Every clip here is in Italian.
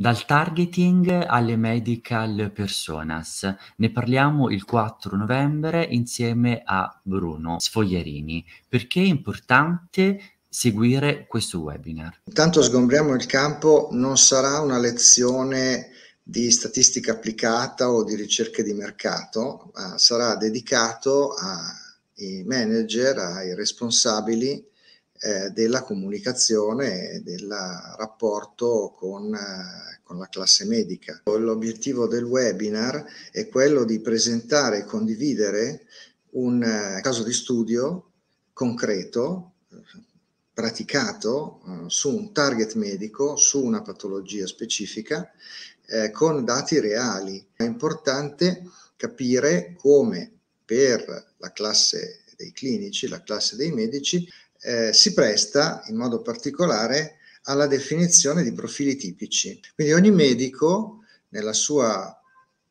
Dal targeting alle medical personas. Ne parliamo il 4 novembre insieme a Bruno Sfogliarini. Perché è importante seguire questo webinar? Intanto sgombriamo il campo, non sarà una lezione di statistica applicata o di ricerche di mercato, ma sarà dedicato ai manager, ai responsabili eh, della comunicazione e del rapporto con, eh, con, la classe medica. L'obiettivo del webinar è quello di presentare e condividere un eh, caso di studio concreto, praticato eh, su un target medico, su una patologia specifica, con dati reali. È importante capire come per la classe dei clinici, la classe dei medici, eh, si presta in modo particolare alla definizione di profili tipici. Quindi ogni medico nella sua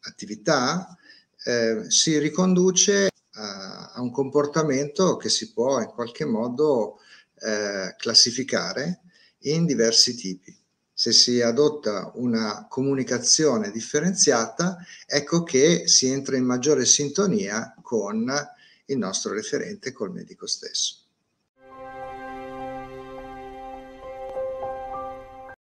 attività eh, si riconduce a, a, un comportamento che si può in qualche modo eh, classificare in diversi tipi. Se si adotta una comunicazione differenziata, ecco che si entra in maggiore sintonia con il nostro referente, col medico stesso.